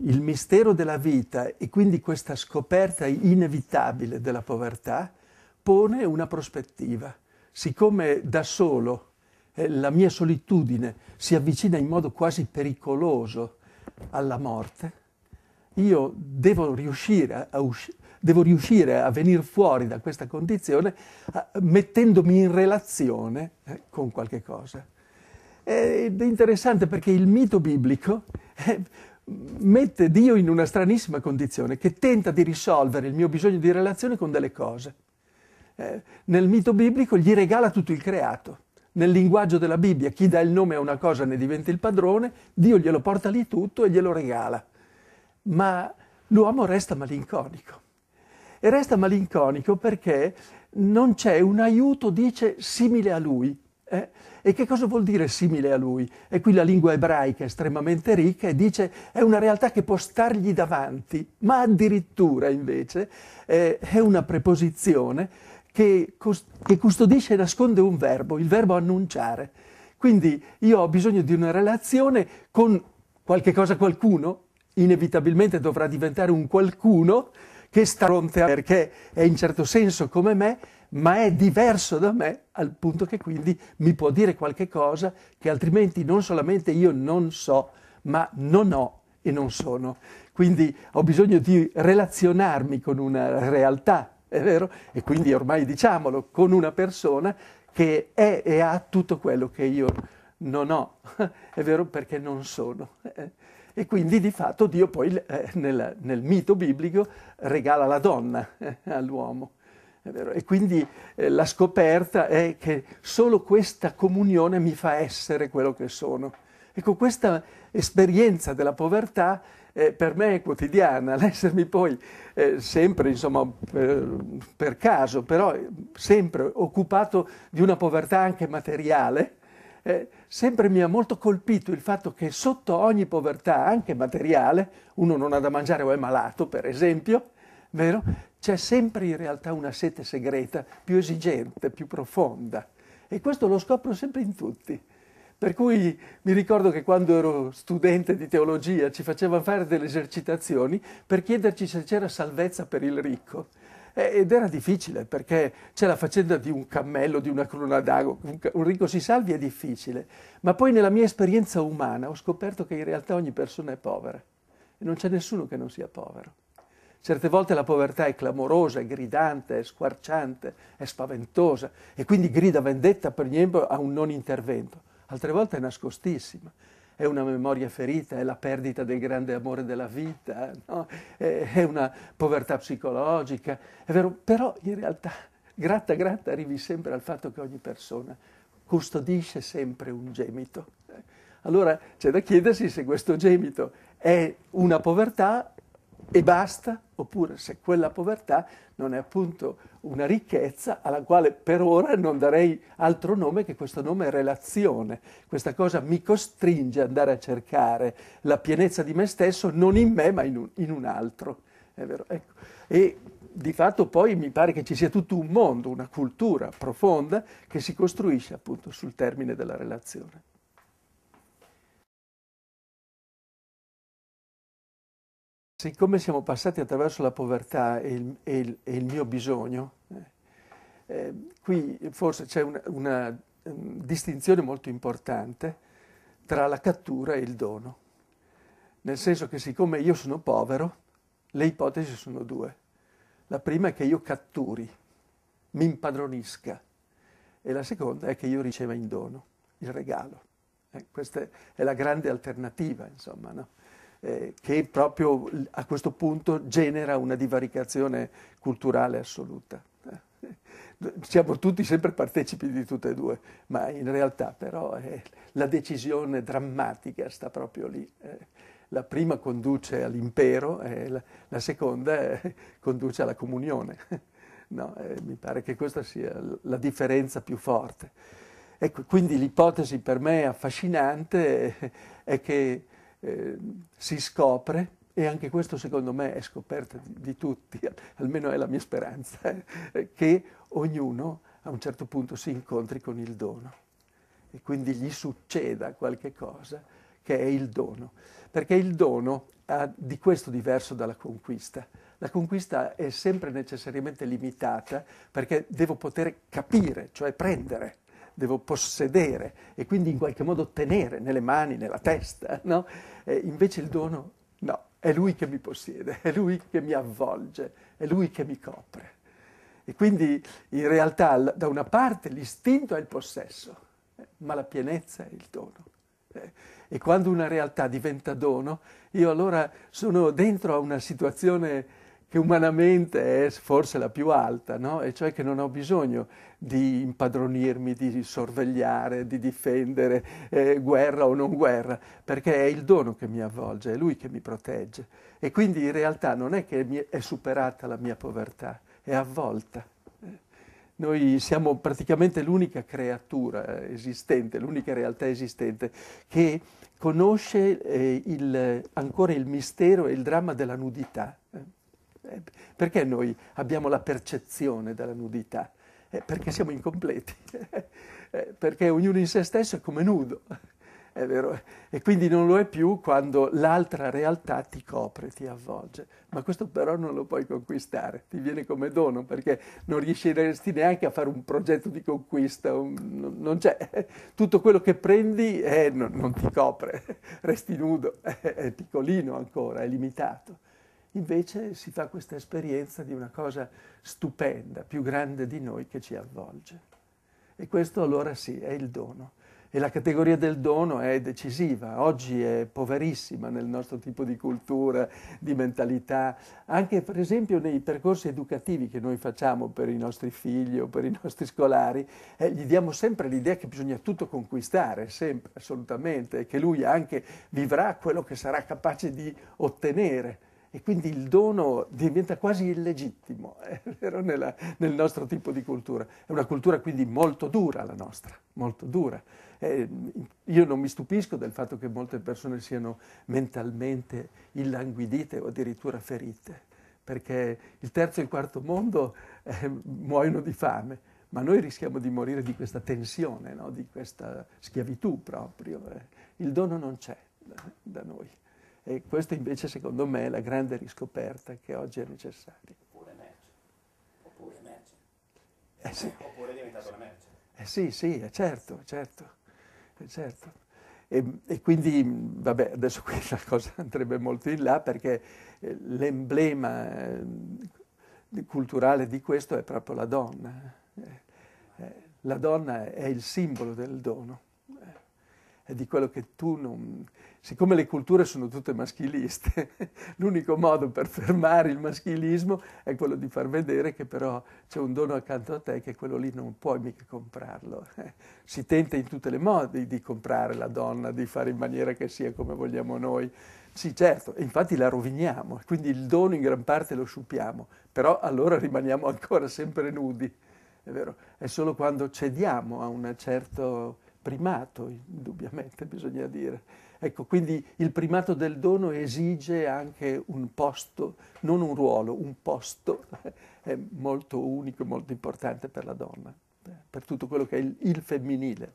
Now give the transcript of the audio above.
il mistero della vita e quindi questa scoperta inevitabile della povertà pone una prospettiva. Siccome da solo eh, la mia solitudine si avvicina in modo quasi pericoloso alla morte, io devo riuscire a, usci- devo riuscire a venire fuori da questa condizione a- mettendomi in relazione eh, con qualche cosa. Eh, ed è interessante perché il mito biblico eh, mette Dio in una stranissima condizione, che tenta di risolvere il mio bisogno di relazione con delle cose. Eh, nel mito biblico gli regala tutto il creato. Nel linguaggio della Bibbia, chi dà il nome a una cosa ne diventa il padrone, Dio glielo porta lì tutto e glielo regala. Ma l'uomo resta malinconico. E resta malinconico perché non c'è un aiuto, dice, simile a lui, eh? E che cosa vuol dire simile a lui? E qui la lingua ebraica è estremamente ricca e dice è una realtà che può stargli davanti, ma addirittura invece eh, è una preposizione che, che custodisce e nasconde un verbo, il verbo annunciare. Quindi io ho bisogno di una relazione con qualche cosa qualcuno, inevitabilmente dovrà diventare un qualcuno che sta fronte a perché è in certo senso come me, ma è diverso da me al punto che quindi mi può dire qualche cosa che altrimenti non solamente io non so, ma non ho e non sono. Quindi ho bisogno di relazionarmi con una realtà, è vero? E quindi ormai diciamolo, con una persona che è e ha tutto quello che io non ho, è vero? Perché non sono. Eh. E quindi di fatto Dio poi eh, nel, nel, mito biblico regala la donna eh, all'uomo. E quindi eh, la scoperta è che solo questa comunione mi fa essere quello che sono. Ecco, questa esperienza della povertà eh, per me è quotidiana, l'essermi poi eh, sempre, insomma, per, per, caso, però eh, sempre occupato di una povertà anche materiale, eh, sempre mi ha molto colpito il fatto che sotto ogni povertà, anche materiale, uno non ha da mangiare o è malato, per esempio, vero? C'è sempre in realtà una sete segreta, più esigente, più profonda. E questo lo scopro sempre in tutti. Per cui mi ricordo che quando ero studente di teologia ci facevano fare delle esercitazioni per chiederci se c'era salvezza per il ricco. Ed era difficile perché c'è la faccenda di un cammello, di una cruna d'ago, un ricco si salvi è difficile, ma poi nella mia esperienza umana ho scoperto che in realtà ogni persona è povera e non c'è nessuno che non sia povero. Certe volte la povertà è clamorosa, è gridante, è squarciante, è spaventosa e quindi grida vendetta per esempio a un non intervento. Altre volte è nascostissima, è una memoria ferita, è la perdita del grande amore della vita, no? è una povertà psicologica, è vero, però in realtà gratta gratta arrivi sempre al fatto che ogni persona custodisce sempre un gemito. Allora c'è da chiedersi se questo gemito è una povertà e basta, oppure se quella povertà non è appunto una ricchezza alla quale per ora non darei altro nome che questo nome relazione. Questa cosa mi costringe ad andare a cercare la pienezza di me stesso non in me ma in un, in un altro. Ecco. E di fatto poi mi pare che ci sia tutto un mondo, una cultura profonda che si costruisce appunto sul termine della relazione. Siccome siamo passati attraverso la povertà e il, e il, e il mio bisogno, eh, eh qui forse c'è una, una um, distinzione molto importante tra la cattura e il dono. Nel senso che siccome io sono povero, le ipotesi sono due. La prima è che io catturi, mi impadronisca e la seconda è che io riceva in dono il regalo. Eh, questa è la grande alternativa, insomma. No? Eh, che proprio a questo punto genera una divaricazione culturale assoluta. Eh, siamo tutti sempre partecipi di tutte e due, ma in realtà però eh, la decisione drammatica sta proprio lì. Eh, la prima conduce all'impero e eh, la, la seconda conduce alla comunione. No, mi pare che questa sia la differenza più forte. Ecco, quindi l'ipotesi per me affascinante è che eh, si scopre, e anche questo secondo me è scoperta di, di tutti, almeno è la mia speranza, eh, che ognuno a un certo punto si incontri con il dono e quindi gli succeda qualche cosa che è il dono, perché il dono ha di questo diverso dalla conquista. La conquista è sempre necessariamente limitata perché devo poter capire, cioè prendere devo possedere e quindi in qualche modo tenere nelle mani, nella testa, no? E invece il dono, no, è lui che mi possiede, è lui che mi avvolge, è lui che mi copre. E quindi in realtà da una parte l'istinto è il possesso, eh, ma la pienezza è il dono. Eh. E quando una realtà diventa dono, io allora sono dentro a una situazione che umanamente è forse la più alta, no? e cioè che non ho bisogno di impadronirmi, di sorvegliare, di difendere eh, guerra o non guerra, perché è il dono che mi avvolge, è lui che mi protegge. E quindi in realtà non è che è superata la mia povertà, è avvolta. Noi siamo praticamente l'unica creatura esistente, l'unica realtà esistente che conosce eh, il, ancora il mistero e il dramma della nudità. Eh. Eh, perché noi abbiamo la percezione della nudità? Eh, perché siamo incompleti, eh, perché ognuno in se stesso è come nudo, è vero? E quindi non lo è più quando l'altra realtà ti copre, ti avvolge. Ma questo però non lo puoi conquistare, ti viene come dono, perché non riusciresti neanche a fare un progetto di conquista, non c'è. Tutto quello che prendi eh, non, ti copre, resti nudo, è piccolino ancora, è limitato. Invece si fa questa esperienza di una cosa stupenda, più grande di noi che ci avvolge. E questo allora sì, è il dono. E la categoria del dono è decisiva, oggi è poverissima nel nostro tipo di cultura, di mentalità, anche per esempio nei percorsi educativi che noi facciamo per i nostri figli o per i nostri scolari, eh, gli diamo sempre l'idea che bisogna tutto conquistare, sempre, assolutamente, e che lui anche vivrà quello che sarà capace di ottenere e quindi il dono diventa quasi illegittimo eh, Nella, nel nostro tipo di cultura. È una cultura quindi molto dura la nostra, molto dura. Eh, io non mi stupisco del fatto che molte persone siano mentalmente illanguidite o addirittura ferite, perché il terzo e il quarto mondo eh, muoiono di fame, ma noi rischiamo di morire di questa tensione, no? di questa schiavitù proprio. Eh. Il dono non c'è da, da noi. E questa invece secondo me è la grande riscoperta che oggi è necessaria. Oppure merce. Oppure merce. Eh sì. Oppure è diventata una merce. Eh sì, sì, è certo, è certo, è certo. E, e, quindi, vabbè, adesso qui la cosa andrebbe molto in là perché eh, l'emblema eh, culturale di questo è proprio la donna. Eh, la donna è il simbolo del dono di quello che tu non... Siccome le culture sono tutte maschiliste, l'unico modo per fermare il maschilismo è quello di far vedere che però c'è un dono accanto a te che quello lì non puoi mica comprarlo. Si tenta in tutte le modi di comprare la donna, di fare in maniera che sia come vogliamo noi. Sì, certo, infatti la roviniamo, quindi il dono in gran parte lo sciupiamo, però allora rimaniamo ancora sempre nudi, è vero? È solo quando cediamo a un certo primato, indubbiamente bisogna dire. Ecco, quindi il primato del dono esige anche un posto, non un ruolo, un posto è molto unico, e molto importante per la donna, per tutto quello che è il, il femminile.